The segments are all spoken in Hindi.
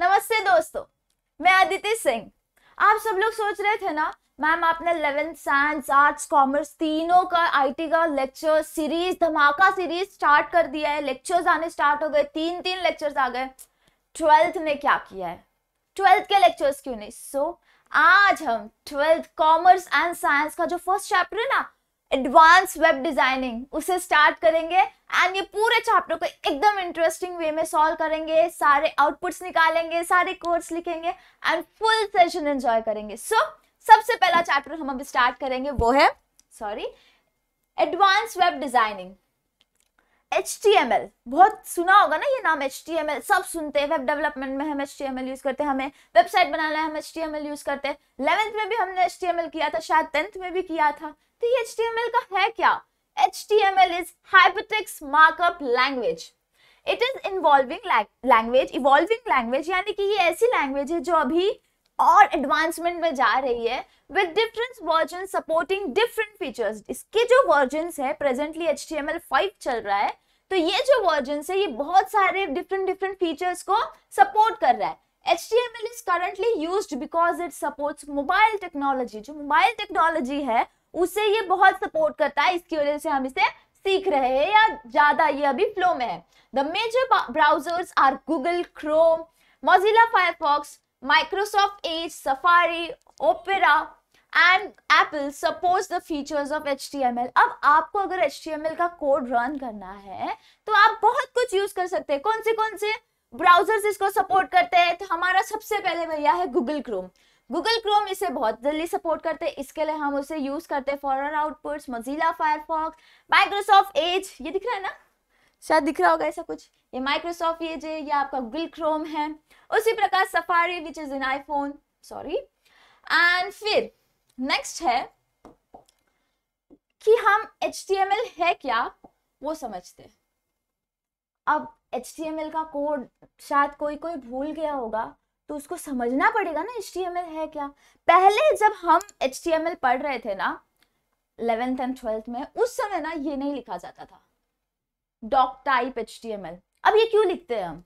नमस्ते दोस्तों मैं अदिति सिंह आप सब लोग सोच रहे थे ना मैम आपने इलेवेंथ साइंस आर्ट्स कॉमर्स तीनों का आईटी का लेक्चर सीरीज धमाका सीरीज स्टार्ट कर दिया है लेक्चर्स आने स्टार्ट हो गए तीन तीन लेक्चर्स आ गए ट्वेल्थ ने क्या किया है ट्वेल्थ के लेक्चर्स क्यों नहीं सो so, आज हम ट्वेल्थ कॉमर्स एंड साइंस का जो फर्स्ट चैप्टर है ना एडवांस वेब डिजाइनिंग उसे स्टार्ट करेंगे एंड ये पूरे चैप्टर को एकदम इंटरेस्टिंग वे में सॉल्व करेंगे सारे आउटपुट्स निकालेंगे सारे कोर्स लिखेंगे एंड फुल सेशन एंजॉय करेंगे सो so, सबसे पहला चैप्टर हम अब स्टार्ट करेंगे वो है sorry advance web designing H बहुत सुना होगा ना ये नाम एच सब सुनते हैं वेब डेवलपमेंट में हम एच यूज़ करते हैं हमें वेबसाइट बनाना है हम एच यूज़ करते हैं इलेवेंथ में भी हमने एच किया था शायद टेंथ में भी किया था तो ये एच का है क्या H T M L is hypertext markup language it is involving language evolving language यानी कि ये ऐसी लैंग्वेज है जो अभी और एडवांसमेंट में जा रही है with different version supporting different features इसके जो वर्जन है presently H T M L five चल रहा है तो ये जो वर्जन है ये बहुत सारे डिफरेंट डिफरेंट फीचर्स को सपोर्ट कर रहा है H M L is currently use because it support mobile technology जो मोबाइल टेक्नोलॉजी है उसे ये बहुत सपोर्ट करता है इसकी वजह से हम इसे सीख रहे हैं या ज्यादा ये अभी फ्लो में है the major browsers are Google Chrome Mozilla Firefox Microsoft Edge, Safari, Opera and Apple suppose the features of HTML. अब आपको अगर HTML का कोड रन करना है तो आप बहुत कुछ यूज कर सकते हैं कौन से कौन से ब्राउजर्स इसको सपोर्ट करते हैं तो हमारा सबसे पहले भैया है गूगल क्रोम गूगल क्रोम इसे बहुत जल्दी सपोर्ट करते हैं इसके लिए हम उसे यूज करते हैं for an output Mozilla Firefox Microsoft Edge ये दिख रहा है ना शायद दिख रहा होगा ऐसा कुछ ये माइक्रोसॉफ्ट एज है ये आपका गूगल क्रोम है उसी प्रकार Safari which is in iPhone sorry and फिर नेक्स्ट है कि हम एच है क्या वो समझते अब एच का कोड शायद कोई कोई भूल गया होगा तो उसको समझना पड़ेगा ना एच है क्या पहले जब हम एच पढ़ रहे थे ना इलेवेंथ एंड ट्वेल्थ में उस समय ना ये नहीं लिखा जाता था डॉक टाइप एच अब ये क्यों लिखते हैं हम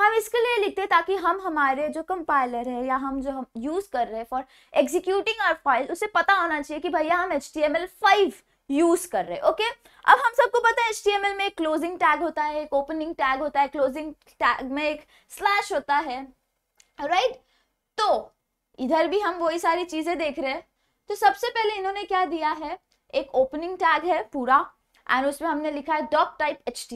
हम इसके लिए लिखते हैं ताकि हम हमारे जो कंपाइलर है या हम जो हम यूज़ कर रहे हैं फॉर एग्जीक्यूटिंग आर फाइल उसे पता होना चाहिए कि भैया हम H T M L five use कर रहे हैं ओके अब हम सबको पता है एच में एक क्लोजिंग टैग होता है एक ओपनिंग टैग होता है क्लोजिंग टैग में एक स्लैश होता है राइट तो इधर भी हम वही सारी चीजें देख रहे हैं तो सबसे पहले इन्होंने क्या दिया है एक ओपनिंग टैग है पूरा एंड उसमें हमने लिखा है डॉक टाइप एच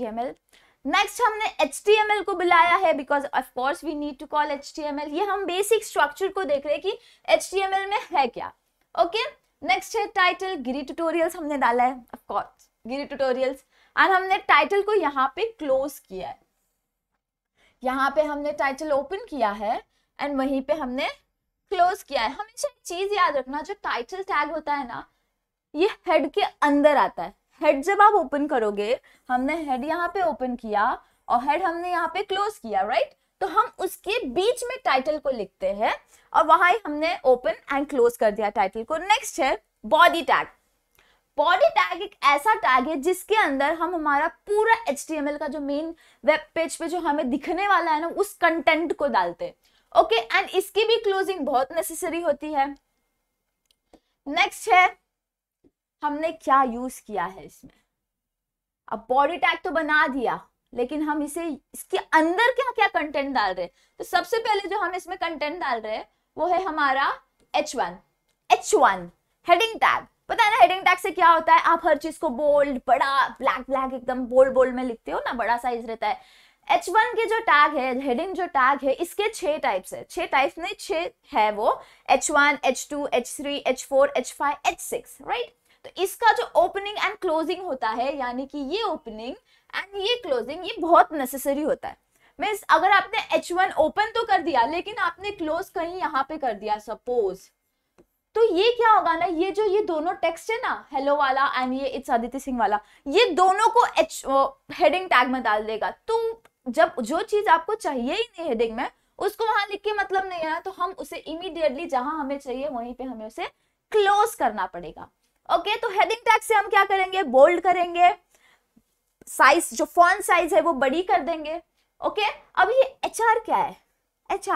नेक्स्ट हमने एच को बुलाया है because of course we need to call H ये हम बेसिक स्ट्रक्चर को देख रहे हैं कि एच में है क्या ओके नेक्स्ट है टाइटल गिरी ट्यूटोरियल्स हमने डाला है ऑफकोर्स गिरी ट्यूटोरियल्स एंड हमने टाइटल को यहाँ पे क्लोज किया है यहाँ पे हमने टाइटल ओपन किया है एंड वहीं पे हमने क्लोज किया है हमेशा एक चीज याद रखना जो टाइटल टैग होता है ना ये हेड के अंदर आता है हेड जब आप ओपन करोगे हमने हेड यहाँ पे ओपन किया और हेड हमने यहाँ पे क्लोज किया राइट तो हम उसके बीच में टाइटल को लिखते हैं और वहां हमने ओपन एंड क्लोज कर दिया टाइटल को नेक्स्ट है बॉडी टैग बॉडी टैग एक ऐसा टैग है जिसके अंदर हम हमारा पूरा एच का जो मेन वेब पेज पे जो हमें दिखने वाला है ना उस कंटेंट को डालते हैं ओके एंड इसकी भी क्लोजिंग बहुत नेसेसरी होती है नेक्स्ट है हमने क्या यूज किया है इसमें अब बॉडी टैग तो बना दिया लेकिन हम इसे इसके अंदर क्या क्या कंटेंट डाल रहे हैं तो सबसे पहले जो हम इसमें कंटेंट डाल रहे हैं वो है हमारा H one H one heading tag पता है ना हेडिंग टैग से क्या होता है आप हर चीज को बोल्ड बड़ा ब्लैक ब्लैक एकदम बोल्ड बोल्ड में लिखते हो ना बड़ा साइज रहता है एच वन के जो टैग है हेडिंग जो टैग है इसके छह टाइप्स है छह टाइप्स नहीं छह है वो H one H two H three H four H five H six right तो इसका जो ओपनिंग एंड क्लोजिंग होता है यानी कि ये ओपनिंग एंड ये क्लोजिंग ये बहुत नेसेसरी होता है मीन्स अगर आपने H1 ओपन तो कर दिया लेकिन आपने क्लोज कहीं यहाँ पे कर दिया सपोज तो ये क्या होगा ना ये जो ये दोनों टेक्स्ट है ना हेलो वाला एंड ये इट्स आदित्य सिंह वाला ये दोनों को एच हेडिंग टैग में डाल देगा तो जब जो चीज आपको चाहिए ही नहीं हेडिंग में उसको वहां लिख के मतलब नहीं है तो हम उसे इमीडिएटली जहां हमें चाहिए वहीं पे हमें उसे क्लोज करना पड़ेगा ओके तो हेडिंग टैग से हम क्या करेंगे बोल्ड करेंगे साइज जो फोन साइज है वो बड़ी कर देंगे ओके अब ये एच क्या है एच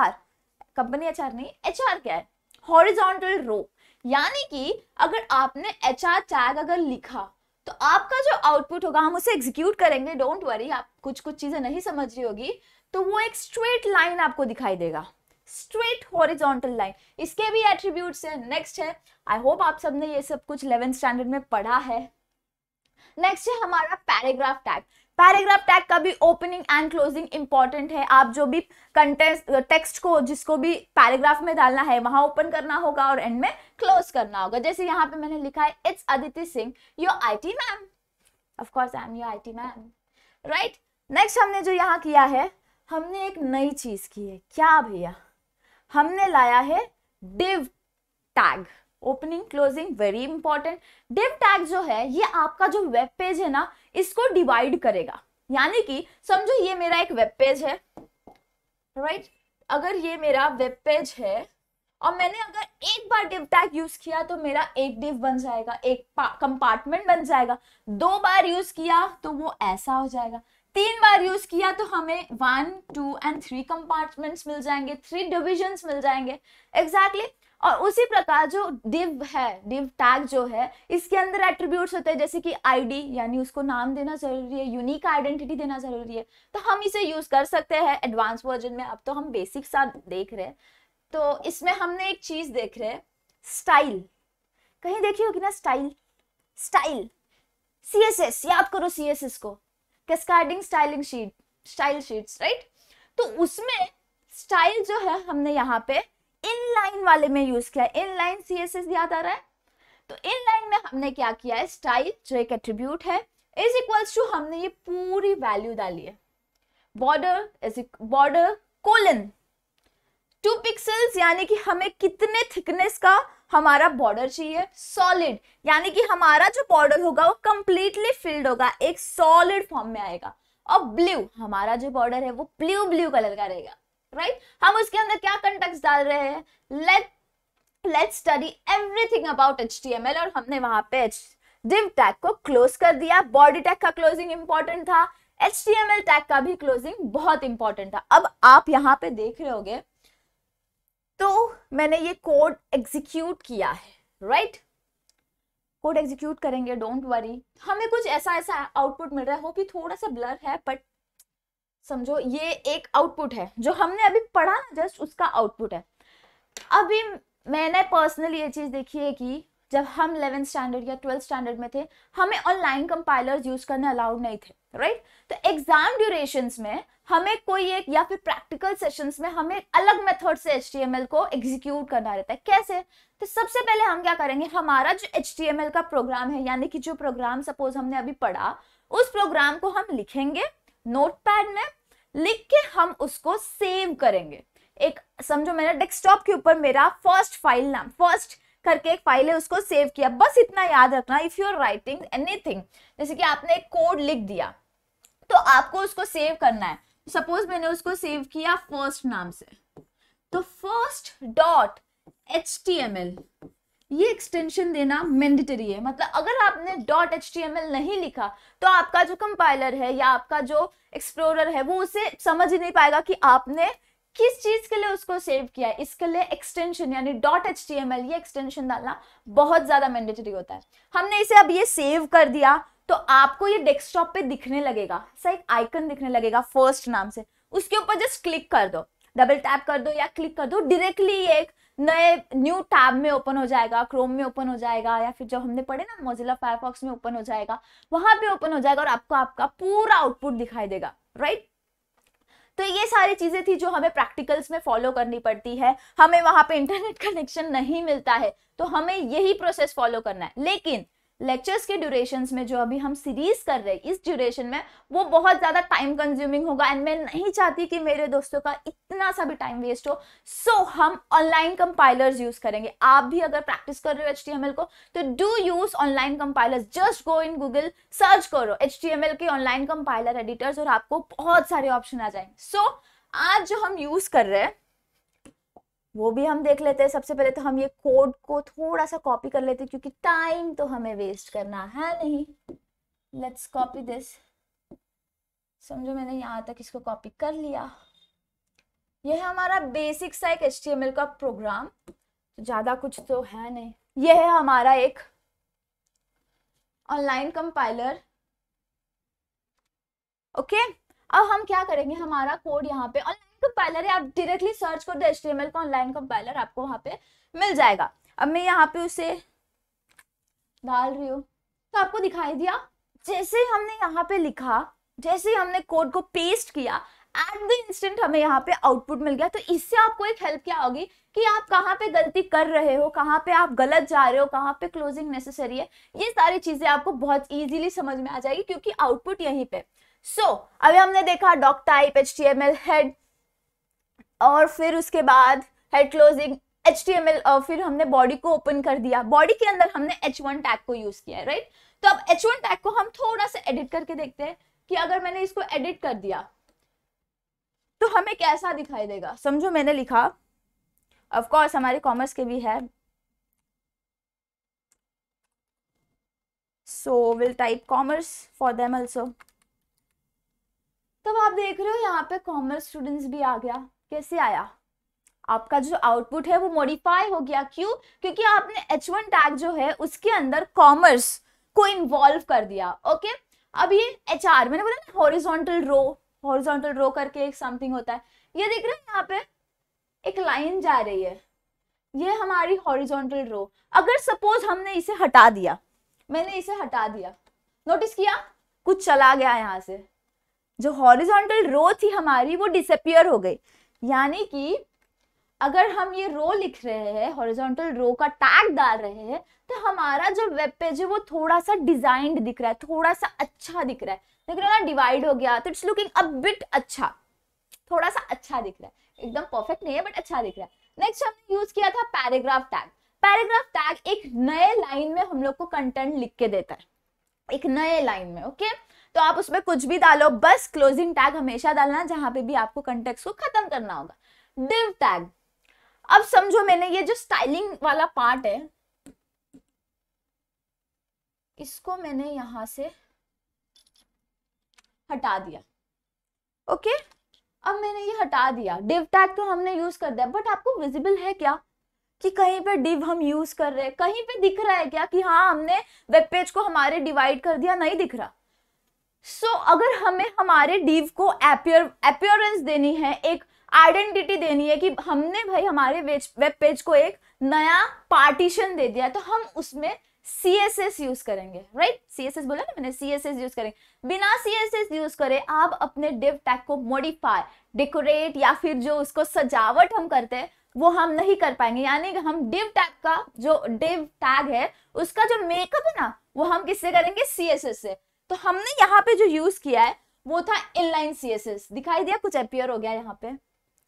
कंपनी एच नहीं एच क्या है हॉरिजॉन्टल रो यानी कि अगर आपने एच टैग अगर लिखा तो आपका जो आउटपुट होगा हम उसे एग्जीक्यूट करेंगे डोंट वरी आप कुछ कुछ चीजें नहीं समझ रही होगी तो वो एक स्ट्रेट लाइन आपको दिखाई देगा स्ट्रेट हॉरिजॉन्टल लाइन इसके भी एट्रीब्यूट्स हैं नेक्स्ट है आई होप आप सबने ये सब कुछ इलेवेंथ स्टैंडर्ड में पढ़ा है नेक्स्ट है हमारा पैराग्राफ टैग पैराग्राफ टैग का भी ओपनिंग एंड क्लोजिंग इंपॉर्टेंट है आप जो भी कंटेंट टेक्स्ट को जिसको भी पैराग्राफ में डालना है वहां ओपन करना होगा और एंड में क्लोज करना होगा जैसे यहाँ पे मैंने लिखा है it's Aditi Singh your I T ma'am of course I am your I T ma'am right next हमने जो यहाँ किया है हमने एक नई चीज की है क्या भैया हमने लाया है div tag opening closing very important div tag जो है ये आपका जो वेब पेज है ना इसको डिवाइड करेगा यानी कि समझो ये मेरा एक वेब पेज है राइट right? अगर ये मेरा वेब पेज है और मैंने अगर एक बार डिव टैग यूज किया तो मेरा एक डिव बन जाएगा एक कंपार्टमेंट बन जाएगा दो बार यूज किया तो वो ऐसा हो जाएगा तीन बार यूज किया तो हमें one two and three compartments मिल जाएंगे थ्री डिविजन मिल जाएंगे एग्जैक्टली exactly. और उसी प्रकार जो डिव है डिव टैग जो है इसके अंदर एट्रीब्यूट्स होते हैं जैसे कि आईडी यानी उसको नाम देना जरूरी है यूनिक आइडेंटिटी देना जरूरी है तो हम इसे यूज कर सकते हैं एडवांस वर्जन में अब तो हम बेसिक सा देख रहे हैं तो इसमें हमने एक चीज देख रहे हैं स्टाइल कहीं देखी होगी ना style style C S S याद करो सी एस एस को cascading styling sheet style sheets right तो उसमें स्टाइल जो है हमने यहाँ पे इनलाइन वाले में यूज किया इनलाइन सी एस एस याद आ रहा है तो इनलाइन में हमने क्या किया है स्टाइल जो एक एट्रीब्यूट है इज इक्वल्स टू हमने ये पूरी वैल्यू डाली है border is border colon two pixels यानी कि हमें कितने थिकनेस का हमारा बॉर्डर चाहिए सॉलिड यानी कि हमारा जो बॉर्डर होगा वो कंप्लीटली फिल्ड होगा एक सॉलिड फॉर्म में आएगा और ब्लू हमारा जो बॉर्डर है वो ब्लू ब्लू कलर का रहेगा राइट right? हम उसके अंदर क्या कंटेक्ट डाल रहे हैं let let study everything about H और हमने वहां पे एच डिव टैग को क्लोज कर दिया बॉडी टैग का क्लोजिंग इंपॉर्टेंट था एच टैग का भी क्लोजिंग बहुत इंपॉर्टेंट था अब आप यहाँ पे देख रहे होगे तो मैंने ये कोड एग्जीक्यूट किया है राइट कोड एग्जीक्यूट करेंगे डोंट वरी हमें कुछ ऐसा ऐसा आउटपुट मिल रहा है हो कि थोड़ा सा ब्लर है बट समझो ये एक आउटपुट है जो हमने अभी पढ़ा ना जस्ट उसका आउटपुट है अभी मैंने पर्सनली ये चीज़ देखी है कि जब हम इलेवेंथ स्टैंडर्ड या ट्वेल्थ स्टैंडर्ड में थे हमें ऑनलाइन कंपाइलर यूज करने अलाउड नहीं थे राइट right? तो एग्जाम ड्यूरेशन में हमें कोई एक या फिर प्रैक्टिकल सेशन में हमें अलग मेथड से एच को एग्जीक्यूट करना रहता है कैसे तो सबसे पहले हम क्या करेंगे हमारा जो एच का प्रोग्राम है यानी कि जो प्रोग्राम सपोज हमने अभी पढ़ा उस प्रोग्राम को हम लिखेंगे नोट में लिख के हम उसको सेव करेंगे एक समझो मेरा डेस्कटॉप के ऊपर मेरा फर्स्ट फाइल नाम फर्स्ट करके एक फाइल है उसको सेव किया बस इतना याद रखना if you are writing anything जैसे कि आपने एक कोड लिख दिया तो आपको उसको सेव करना है सपोज मैंने उसको सेव किया फर्स्ट नाम से तो first dot H T M L ये एक्सटेंशन देना मैंडेटरी है मतलब अगर आपने dot H T M L नहीं लिखा तो आपका जो कंपाइलर है या आपका जो एक्सप्लोरर है वो उसे समझ ही नहीं पाएगा कि आपने किस चीज के लिए उसको सेव किया है इसके लिए एक्सटेंशन यानी डॉट एच ये एक्सटेंशन डालना बहुत ज्यादा मैंडेटरी होता है हमने इसे अब ये सेव कर दिया तो आपको ये डेस्कटॉप पे दिखने लगेगा सा एक आइकन दिखने लगेगा फर्स्ट नाम से उसके ऊपर जस्ट क्लिक कर दो डबल टैप कर दो या क्लिक कर दो डायरेक्टली एक नए न्यू टैब में ओपन हो जाएगा क्रोम में ओपन हो जाएगा या फिर जो हमने पढ़े ना मोजिला फायरफॉक्स में ओपन हो जाएगा वहां पे ओपन हो जाएगा और आपको आपका पूरा आउटपुट दिखाई देगा राइट तो ये सारी चीज़ें थी जो हमें प्रैक्टिकल्स में फॉलो करनी पड़ती है हमें वहां पे इंटरनेट कनेक्शन नहीं मिलता है तो हमें यही प्रोसेस फॉलो करना है लेकिन लेक्चर्स के ड्यूरेशन में जो अभी हम सीरीज कर रहे हैं इस ड्यूरेशन में वो बहुत ज़्यादा टाइम कंज्यूमिंग होगा एंड मैं नहीं चाहती कि मेरे दोस्तों का इतना सा भी टाइम वेस्ट हो सो so, हम ऑनलाइन कंपाइलर्स यूज़ करेंगे आप भी अगर प्रैक्टिस कर रहे हो एच को तो do use online compilers just go in Google search करो एच के ऑनलाइन कंपाइलर एडिटर्स और आपको बहुत सारे ऑप्शन आ जाएंगे सो so, आज जो हम यूज़ कर रहे हैं वो भी हम देख लेते हैं सबसे पहले तो हम ये कोड को थोड़ा सा कॉपी कर लेते हैं क्योंकि टाइम तो हमें वेस्ट करना है नहीं लेट्स कॉपी दिस समझो मैंने यहाँ तक इसको कॉपी कर लिया यह है हमारा बेसिक सा एक एच का प्रोग्राम तो ज़्यादा कुछ तो है नहीं यह है हमारा एक ऑनलाइन कंपाइलर ओके अब हम क्या करेंगे हमारा कोड यहाँ पे ऑनलाइन कंपाइलर है आप डायरेक्टली सर्च कर दो एच का ऑनलाइन कंपाइलर आपको वहां पे मिल जाएगा अब मैं यहाँ पे उसे डाल रही हूँ तो आपको दिखाई दिया जैसे ही हमने यहाँ पे लिखा जैसे ही हमने कोड को पेस्ट किया एट द इंस्टेंट हमें यहाँ पे आउटपुट मिल गया तो इससे आपको एक हेल्प क्या होगी कि आप कहाँ पे गलती कर रहे हो कहाँ पे आप गलत जा रहे हो कहाँ पे क्लोजिंग नेसेसरी है ये सारी चीजें आपको बहुत इजीली समझ में आ जाएगी क्योंकि आउटपुट यहीं पे सो so, अभी हमने देखा doc type H T M L head और फिर उसके बाद head closing H T M L फिर हमने बॉडी को ओपन कर दिया बॉडी के अंदर हमने एच वन टैग को यूज किया है राइट तो अब एच वन टैग को हम थोड़ा सा एडिट करके देखते हैं कि अगर मैंने इसको एडिट कर दिया तो हमें कैसा दिखाई देगा समझो मैंने लिखा ऑफकोर्स हमारे कॉमर्स के भी है so will type commerce for them also तब आप देख रहे हो यहाँ पे कॉमर्स स्टूडेंट्स भी आ गया कैसे आया आपका जो आउटपुट है वो मॉडिफाई हो गया क्यों क्योंकि आपने एच वन टैग जो है उसके अंदर कॉमर्स को इन्वॉल्व कर दिया ओके अब ये एच आर मैंने बोला ना हॉरिजॉन्टल रो हॉरिजॉन्टल रो करके एक समथिंग होता है ये देख रहे हैं यहाँ पे एक लाइन जा रही है ये हमारी हॉरिजॉन्टल रो अगर सपोज हमने इसे हटा दिया मैंने इसे हटा दिया नोटिस किया कुछ चला गया यहाँ से जो हॉरिजॉन्टल रो थी हमारी वो डिसअपियर हो गई यानी कि अगर हम ये रो लिख रहे हैं हॉरिजॉन्टल रो का टैग डाल रहे हैं तो हमारा जो वेब पेज है वो थोड़ा सा डिजाइंड दिख रहा है थोड़ा सा अच्छा दिख रहा है देख रहे हो ना डिवाइड हो गया तो इट्स लुकिंग अ बिट अच्छा थोड़ा सा अच्छा दिख रहा है एकदम परफेक्ट नहीं है बट अच्छा दिख रहा है नेक्स्ट हमने यूज किया था पैराग्राफ टैग पैराग्राफ टैग एक नए लाइन में हम लोग को कंटेंट लिख के देता है एक नए लाइन में ओके okay? तो आप उसमें कुछ भी डालो बस क्लोजिंग टैग हमेशा डालना जहां पे भी आपको कंटेक्ट को खत्म करना होगा डिव टैग अब समझो मैंने ये जो स्टाइलिंग वाला पार्ट है इसको मैंने यहां से हटा दिया ओके अब मैंने ये हटा दिया डिव टैग तो हमने यूज कर दिया बट आपको विजिबल है क्या कि कहीं पे डिव हम यूज कर रहे हैं कहीं पे दिख रहा है क्या कि हाँ हमने वेब पेज को हमारे डिवाइड कर दिया नहीं दिख रहा सो so, अगर हमें हमारे डीव को एपियर एपियरेंस देनी है एक आइडेंटिटी देनी है कि हमने भाई हमारे वेब पेज को एक नया पार्टीशन दे दिया तो हम उसमें सी एस एस यूज करेंगे राइट सी एस एस बोला ना मैंने सी एस एस यूज करेंगे बिना सी एस एस यूज करें आप अपने डिव टैग को मॉडिफाई डेकोरेट या फिर जो उसको सजावट हम करते हैं वो हम नहीं कर पाएंगे यानी हम डिव टैग का जो डिव टैग है उसका जो मेकअप है ना वो हम किससे करेंगे सी एस एस से तो हमने यहाँ पे जो यूज किया है वो था इनलाइन सीएसएस दिखाई दिया कुछ अपियर हो गया यहाँ पे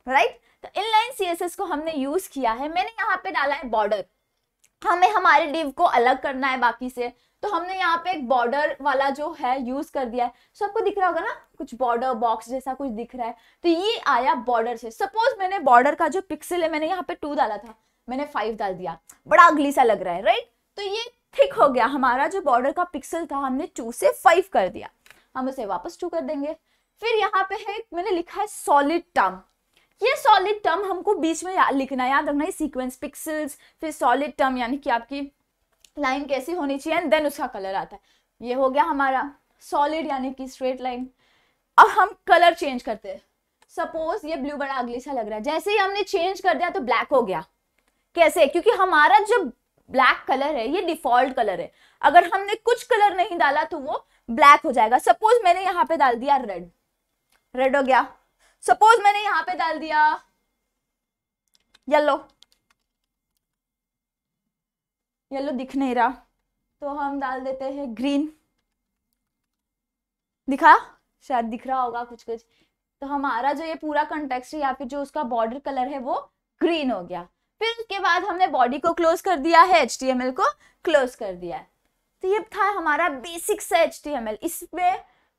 राइट right? तो इनलाइन सीएसएस को हमने यूज किया है मैंने यहाँ पे डाला है बॉर्डर हमें हमारे डिव को अलग करना है बाकी से तो हमने यहाँ पे एक बॉर्डर वाला जो है यूज कर दिया है सो आपको दिख रहा होगा ना कुछ बॉर्डर बॉक्स जैसा कुछ दिख रहा है तो ये आया बॉर्डर से सपोज मैंने बॉर्डर का जो पिक्सल है मैंने यहाँ पे टू डाला था मैंने फाइव डाल दिया बड़ा अगली सा लग रहा है राइट तो ये थिक हो गया हमारा जो बॉर्डर का पिक्सल था हमने टू से फाइव कर दिया हम उसे वापस टू कर देंगे फिर यहाँ पे है मैंने लिखा है सॉलिड टर्म ये सॉलिड टर्म हमको बीच में या, लिखना याद रखना है सीक्वेंस पिक्सल्स फिर सॉलिड टर्म यानी कि आपकी लाइन कैसी होनी चाहिए एंड देन उसका कलर आता है ये हो गया हमारा सॉलिड यानी कि स्ट्रेट लाइन अब हम कलर चेंज करते हैं सपोज ये ब्लू बड़ा अगली सा लग रहा है जैसे ही हमने चेंज कर दिया तो ब्लैक हो गया कैसे क्योंकि हमारा जो ब्लैक कलर है ये डिफॉल्ट कलर है अगर हमने कुछ कलर नहीं डाला तो वो ब्लैक हो जाएगा सपोज मैंने यहाँ पे डाल दिया रेड रेड हो गया सपोज मैंने यहाँ पे डाल दिया येलो येलो दिख नहीं रहा तो हम डाल देते हैं ग्रीन दिखा शायद दिख रहा होगा कुछ कुछ तो हमारा जो ये पूरा कंटेक्स्ट है या फिर जो उसका बॉर्डर कलर है वो ग्रीन हो गया फिर उसके बाद हमने बॉडी को क्लोज कर दिया है एच को क्लोज कर दिया है तो ये था हमारा बेसिक सा एच इसमें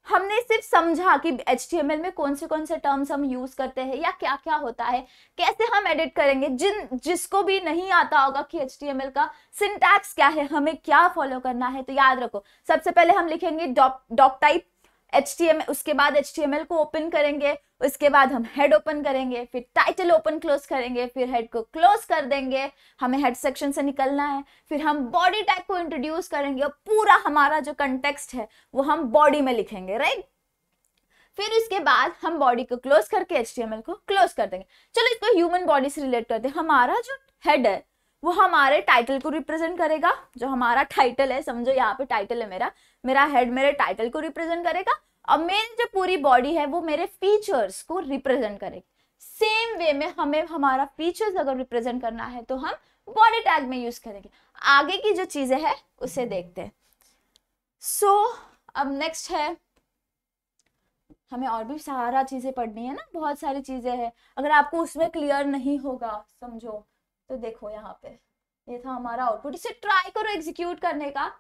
हमने सिर्फ समझा कि एच में कौन से कौन से टर्म्स हम यूज करते हैं या क्या क्या होता है कैसे हम एडिट करेंगे जिन जिसको भी नहीं आता होगा कि एच का सिंटैक्स क्या है हमें क्या फॉलो करना है तो याद रखो सबसे पहले हम लिखेंगे डॉक टाइप एच उसके बाद एच को ओपन करेंगे उसके बाद हम हेड ओपन करेंगे फिर टाइटल ओपन क्लोज करेंगे फिर हेड को क्लोज कर देंगे हमें हेड सेक्शन से निकलना है फिर हम बॉडी टैग को इंट्रोड्यूस करेंगे और पूरा हमारा जो कंटेक्सट है वो हम बॉडी में लिखेंगे राइट फिर उसके बाद हम बॉडी को क्लोज करके एच को क्लोज कर देंगे चलो इसको ह्यूमन बॉडी से रिलेट करते हैं हमारा जो हेड है वो हमारे टाइटल को रिप्रेजेंट करेगा जो हमारा टाइटल है समझो यहाँ पे टाइटल है मेरा मेरा हेड मेरे टाइटल को रिप्रेजेंट करेगा और मेन जो पूरी बॉडी है वो मेरे फीचर्स को रिप्रेजेंट करेगी सेम वे में हमें हमारा फीचर्स अगर रिप्रेजेंट करना है तो हम बॉडी टैग में यूज करेंगे आगे की जो चीजें हैं उसे देखते हैं सो so, अब नेक्स्ट है हमें और भी सारा चीजें पढ़नी है ना बहुत सारी चीजें हैं अगर आपको उसमें क्लियर नहीं होगा समझो तो देखो यहाँ पे ये था हमारा आउटपुट इसे ट्राई करो एग्जीक्यूट करने का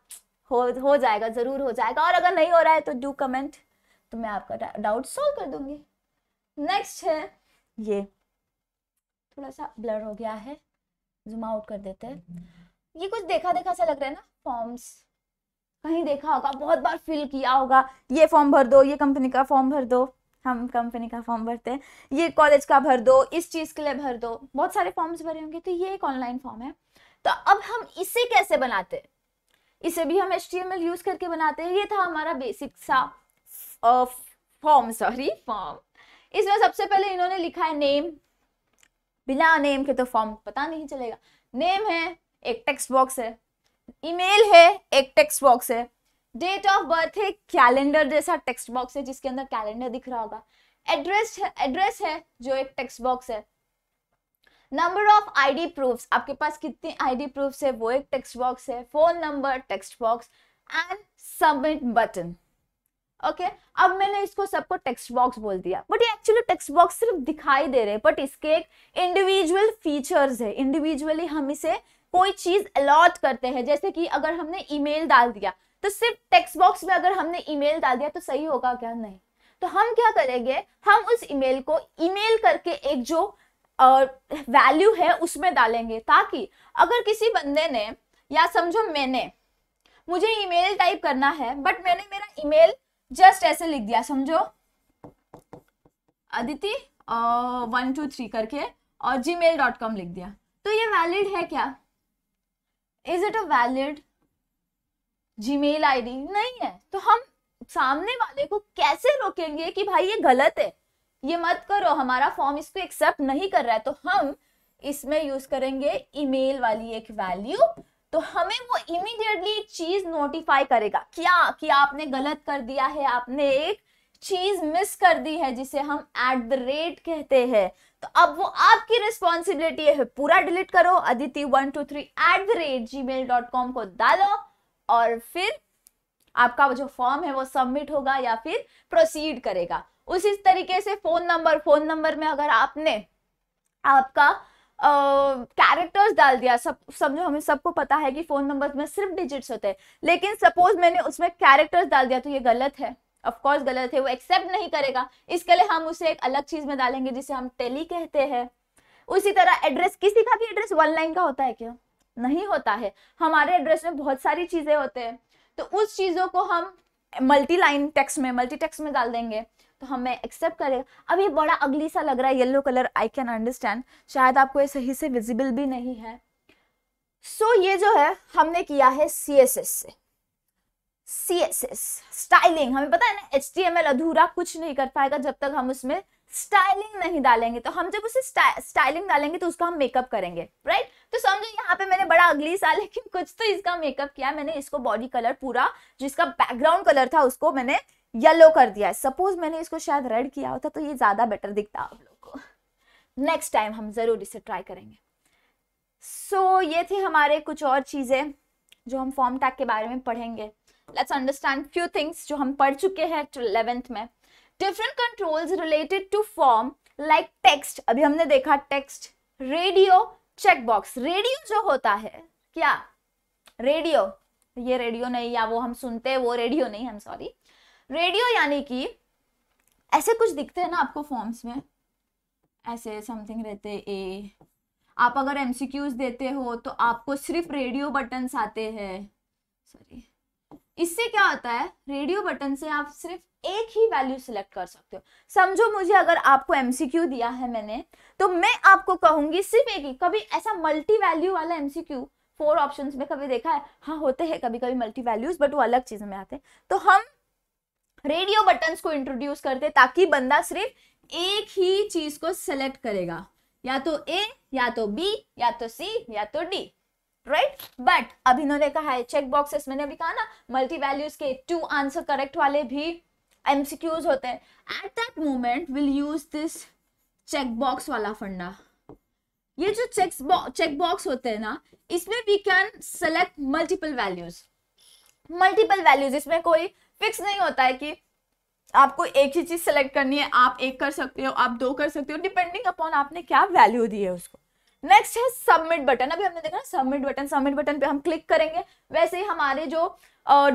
हो हो जाएगा ज़रूर हो जाएगा और अगर नहीं हो रहा है तो डू कमेंट तो मैं आपका डाउट सोल्व कर दूंगी नेक्स्ट है ये थोड़ा सा ब्लर हो गया है जूम आउट कर देते हैं ये कुछ देखा देखा सा लग रहा है ना फॉर्म्स कहीं देखा होगा बहुत बार फिल किया होगा ये फॉर्म भर दो ये कंपनी का फॉर्म भर दो हम कंपनी का फॉर्म भरते हैं ये कॉलेज का भर दो इस चीज़ के लिए भर दो बहुत सारे फॉर्म्स भरे होंगे तो ये एक ऑनलाइन फॉर्म है तो अब हम इसे कैसे बनाते हैं इसे भी हम एच यूज़ करके बनाते हैं ये था हमारा बेसिक सा फॉर्म सॉरी फॉर्म इसमें सबसे पहले इन्होंने लिखा है नेम बिना नेम के तो फॉर्म पता नहीं चलेगा नेम है एक टेक्स्ट बॉक्स है ईमेल है एक टेक्स्ट बॉक्स है डेट ऑफ बर्थ है कैलेंडर जैसा टेक्स्ट बॉक्स है जिसके अंदर कैलेंडर दिख रहा होगा एड्रेस एड्रेस है जो एक टेक्स्ट बॉक्स है नंबर ऑफ आईडी प्रूफ्स आपके पास कितनी आईडी प्रूफ्स है वो एक टेक्स्ट बॉक्स है phone number text box and submit button okay अब मैंने इसको सबको टेक्स्ट बॉक्स बोल दिया बट ये एक्चुअली टेक्स्ट बॉक्स सिर्फ दिखाई दे रहे हैं बट इसके एक इंडिविजुअल फीचर्स है इंडिविजुअली हम इसे कोई चीज अलॉट करते हैं जैसे कि अगर हमने ईमेल डाल दिया तो सिर्फ टेक्स्ट बॉक्स में अगर हमने ईमेल डाल दिया तो सही होगा क्या नहीं तो हम क्या करेंगे हम उस ईमेल को ईमेल करके एक जो वैल्यू है उसमें डालेंगे ताकि अगर किसी बंदे ने या समझो मैंने मुझे ईमेल टाइप करना है बट मैंने मेरा ईमेल जस्ट ऐसे लिख दिया समझो अदिति वन टू थ्री करके और जी मेल डॉट कॉम लिख दिया तो ये वैलिड है क्या is it a valid Gmail ID नहीं है तो हम सामने वाले को कैसे रोकेंगे कि भाई ये गलत है ये मत करो हमारा फॉर्म इसको एक्सेप्ट नहीं कर रहा है तो हम इसमें यूज करेंगे ईमेल वाली एक वैल्यू तो हमें वो इमीडिएटली चीज नोटिफाई करेगा क्या हाँ, कि आपने गलत कर दिया है आपने एक चीज मिस कर दी है जिसे हम एट द रेट कहते हैं तो अब वो आपकी रिस्पॉन्सिबिलिटी है पूरा डिलीट करो Aditi one two three at the rate Gmail dot com को डालो और फिर आपका जो फॉर्म है वो सबमिट होगा या फिर प्रोसीड करेगा उसी तरीके से फोन नंबर फोन नंबर में अगर आपने आपका कैरेक्टर्स uh, डाल दिया सब समझो हमें सबको पता है कि फोन नंबर में सिर्फ डिजिट्स होते हैं लेकिन सपोज मैंने उसमें कैरेक्टर्स डाल दिया तो ये गलत है ऑफकोर्स गलत है वो एक्सेप्ट नहीं करेगा इसके लिए हम उसे एक अलग चीज में डालेंगे जिसे हम टेली कहते हैं उसी तरह एड्रेस किसी का भी एड्रेस वन लाइन का होता है क्या नहीं होता है हमारे एड्रेस में बहुत सारी चीज़ें होते हैं तो उस चीज़ों को हम मल्टी लाइन टेक्स्ट में मल्टी टेक्स्ट में डाल देंगे तो हमें एक्सेप्ट करेगा अब ये बड़ा अगली सा लग रहा है yellow colour I can understand शायद आपको ये सही से विजिबल भी नहीं है सो so, ये जो है हमने किया है सी एस एस से सी एस एस स्टाइलिंग हमें पता है ना एच अधूरा कुछ नहीं कर पाएगा जब तक हम उसमें स्टाइलिंग नहीं डालेंगे तो हम जब उसे स्टाइलिंग डालेंगे तो उसका हम मेकअप करेंगे राइट तो समझो यहाँ पे मैंने बड़ा अगली साल लेकिन कुछ तो इसका मेकअप किया मैंने इसको बॉडी कलर पूरा जिसका बैकग्राउंड कलर था उसको मैंने येलो कर दिया है सपोज मैंने इसको शायद रेड किया होता तो ये ज्यादा बेटर दिखता आप लोग को नेक्स्ट टाइम हम जरूर इसे ट्राई करेंगे सो so, ये थी हमारे कुछ और चीजें जो हम फॉर्म टैग के बारे में पढ़ेंगे लेट्स अंडरस्टैंड फ्यू थिंग्स जो हम पढ़ चुके हैं इलेवेंथ में different controls related to form like text अभी हमने देखा टेक्स्ट रेडियो चेकबॉक्स रेडियो जो होता है क्या रेडियो ये रेडियो नहीं या वो हम सुनते हैं वो रेडियो नहीं हम सॉरी रेडियो यानी कि ऐसे कुछ दिखते हैं ना आपको फॉर्म्स में ऐसे समथिंग रहते ए आप अगर एमसीक्यूज देते हो तो आपको सिर्फ रेडियो बटन्स आते हैं सॉरी इससे क्या होता है रेडियो बटन से आप सिर्फ एक ही वैल्यू सिलेक्ट कर सकते हो समझो मुझे अगर आपको एमसीक्यू दिया है मैंने तो मैं आपको कहूंगी सिर्फ एक ही कभी ऐसा मल्टी वैल्यू वाला एमसीक्यू फोर ऑप्शंस में कभी देखा है हाँ होते हैं कभी कभी मल्टी वैल्यूज बट वो अलग चीज में आते हैं तो हम रेडियो बटन को इंट्रोड्यूस करते ताकि बंदा सिर्फ एक ही चीज को सिलेक्ट करेगा या तो ए या तो बी या तो सी या तो डी राइट बट अभी इन्होंने कहा है चेक बॉक्सेस मैंने अभी कहा ना मल्टी वैल्यूज के टू आंसर करेक्ट वाले भी एमसीक्यूज होते हैं at that moment will use this check box वाला फंडा ये जो चेक चेक बॉक्स होते हैं ना इसमें we can select multiple values multiple values इसमें कोई फिक्स नहीं होता है कि आपको एक ही चीज सेलेक्ट करनी है आप एक कर सकते हो आप दो कर सकते हो डिपेंडिंग अपॉन आपने क्या वैल्यू दी है उसको नेक्स्ट है सबमिट बटन अभी हमने देखा सबमिट बटन सबमिट बटन पे हम क्लिक करेंगे वैसे ही हमारे जो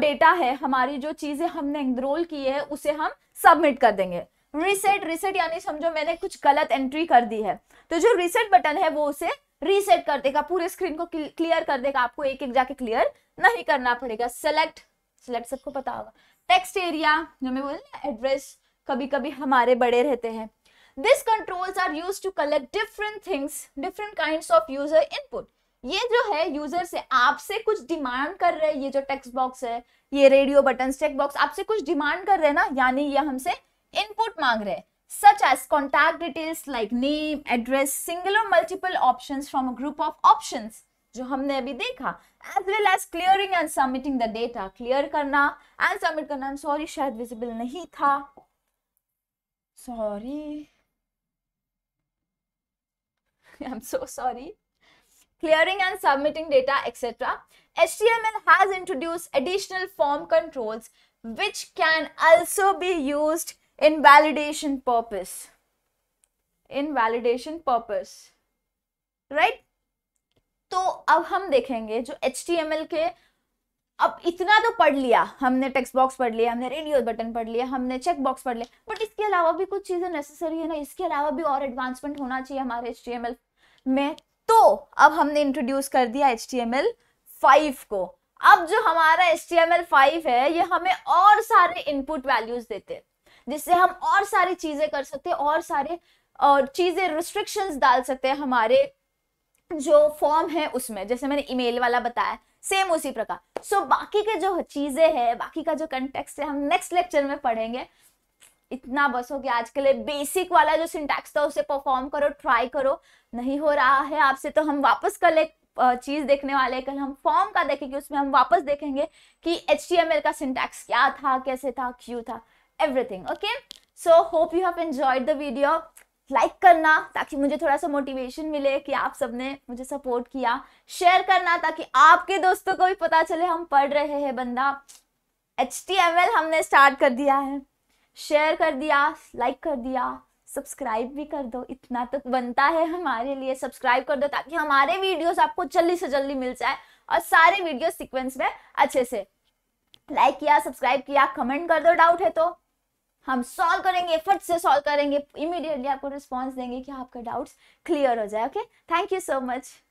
डेटा है हमारी जो चीजें हमने एनरोल की है उसे हम सबमिट कर देंगे रीसेट रीसेट यानी समझो मैंने कुछ गलत एंट्री कर दी है तो जो रीसेट बटन है वो उसे रीसेट कर देगा पूरे स्क्रीन को क्लियर कर देगा आपको एक एक जाके क्लियर नहीं करना पड़ेगा सेलेक्ट सिलेक्ट सबको पता होगा टेक्स्ट एरिया जो मैं बोल एड्रेस कभी कभी हमारे बड़े रहते हैं this controls are use to collect different things different kind of user input ये जो है यूजर से आपसे कुछ डिमांड कर रहे हैं ये जो टेक्स्ट बॉक्स है ये रेडियो बटन चेक बॉक्स आपसे कुछ डिमांड कर रहे हैं ना यानी ये हमसे इनपुट मांग रहे हैं such as contact details like name address single और multiple option from a group of option जो हमने अभी देखा as well as clearing and submitting the data clear करना एंड सबमिट करना सॉरी शायद विजिबल नहीं था sorry I'm so sorry. Clearing and submitting data, etc. HTML has introduced additional form controls which can also be used in validation purpose. In validation purpose. Right right? तो अब हम देखेंगे जो एच के अब इतना तो पढ़ लिया हमने टेक्स्ट बॉक्स पढ़ लिया हमने रेडियो बटन पढ़ लिया हमने चेक बॉक्स पढ़ लिया बट इसके अलावा भी कुछ चीज़ें नेसेसरी है ना इसके अलावा भी और एडवांसमेंट होना चाहिए हमारे एच में तो अब हमने इंट्रोड्यूस कर दिया H T M L five को अब जो हमारा H T M L five है ये हमें और सारे इनपुट वैल्यूज देते हैं जिससे हम और सारी चीज़ें कर सकते हैं और सारे और चीज़ें रिस्ट्रिक्शंस डाल सकते हैं हमारे जो फॉर्म है उसमें जैसे मैंने ईमेल वाला बताया सेम उसी प्रकार सो so, बाकी के जो चीजें है बाकी का जो कंटेक्स्ट है हम नेक्स्ट लेक्चर में पढ़ेंगे इतना बस हो गया आज के लिए बेसिक वाला जो सिंटेक्स था उसे परफॉर्म करो ट्राई करो नहीं हो रहा है आपसे तो हम वापस कल एक चीज देखने वाले कल हम फॉर्म का देखेंगे उसमें हम वापस देखेंगे कि एच का सिंटेक्स क्या था कैसे था क्यों था everything okay so hope you have enjoyed the video like करना ताकि मुझे थोड़ा सा मोटिवेशन मिले कि आप सबने मुझे सपोर्ट किया शेयर करना ताकि आपके दोस्तों को भी पता चले हम पढ़ रहे हैं बंदा एच हमने स्टार्ट कर दिया है शेयर कर दिया लाइक कर दिया सब्सक्राइब भी कर दो इतना तो बनता है हमारे लिए सब्सक्राइब कर दो ताकि हमारे वीडियोस आपको जल्दी से जल्दी मिल जाए और सारे वीडियो सिक्वेंस में अच्छे से लाइक किया सब्सक्राइब किया कमेंट कर दो डाउट है तो हम सॉल्व करेंगे फट से सॉल्व करेंगे इमीडिएटली आपको रिस्पॉन्स देंगे कि आपका डाउट्स क्लियर हो जाए okay thank you so much